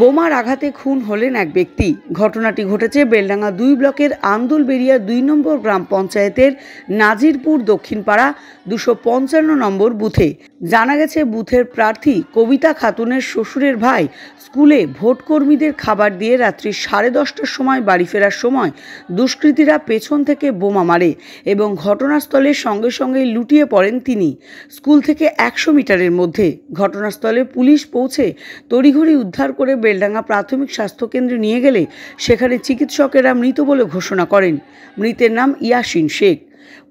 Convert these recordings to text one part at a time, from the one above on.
বোমার আঘাতে খুন হলেন এক ব্যক্তি ঘটনাটি ঘটেছে বেলডাঙ্গা দুই ব্লকের আন্দুল বেরিয়া দুই নম্বর গ্রাম পঞ্চায়েতের নাজিরপুর দক্ষিণপাড়া দুশো পঞ্চান্ন নম্বর বুথে জানা গেছে বুথের প্রার্থী কবিতা খাতুনের শ্বশুরের ভাই স্কুলে ভোটকর্মীদের খাবার দিয়ে রাত্রি সাড়ে দশটার সময় বাড়ি ফেরার সময় দুষ্কৃতীরা পেছন থেকে বোমা মারে এবং ঘটনাস্থলে সঙ্গে সঙ্গে লুটিয়ে পড়েন তিনি স্কুল থেকে একশো মিটারের মধ্যে ঘটনাস্থলে পুলিশ পৌঁছে তড়িঘড়ি উদ্ধার করে বেলডাঙ্গা প্রাথমিক স্বাস্থ্যকেন্দ্রে নিয়ে গেলে সেখানে চিকিৎসকেরা মৃত বলে ঘোষণা করেন মৃতের নাম ইয়াসিন শেখ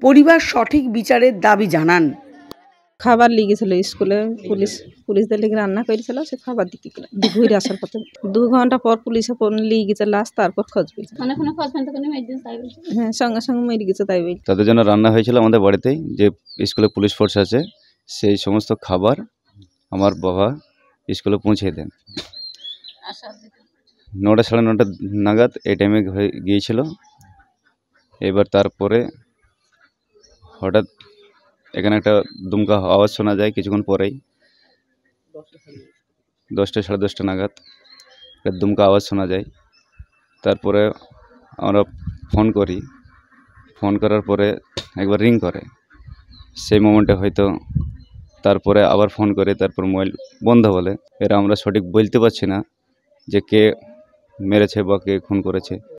পরিবার সঠিক বিচারের দাবি জানান খাবার লিগেছিল স্কুলে পুলিশ পুলিশদের লিগে রান্না করেছিল সে খাবার দিকে গেল ঘুরে আসার পথে দু ঘন্টা পর পুলিশে ফোন লিয়ে গেছে লাশ তারপর খোঁজ পেয়েছে মানে হ্যাঁ সঙ্গে সঙ্গে মেরে গেছে তাই বলছে তাদের জন্য রান্না হয়েছিল আমাদের বাড়িতে যে স্কুলে পুলিশ ফোর্স আছে সেই সমস্ত খাবার আমার বাবা স্কুলে পৌঁছে দেন নটা সাড়ে নটা নাগাদ এই টাইমে গিয়েছিল এবার তারপরে হঠাৎ এখানে একটা দুমকা আওয়াজ শোনা যায় কিছুক্ষণ পরেই দশটা সাড়ে দশটা নাগাদ একটা দুমকা আওয়াজ শোনা যায় তারপরে আমরা ফোন করি ফোন করার পরে একবার রিং করে সেই মোমেন্টে হয়তো তারপরে আবার ফোন করে তারপর মোবাইল বন্ধ বলে এরা আমরা সঠিক বলতে পারছি না যে কে মেরেছে বা কে খুন করেছে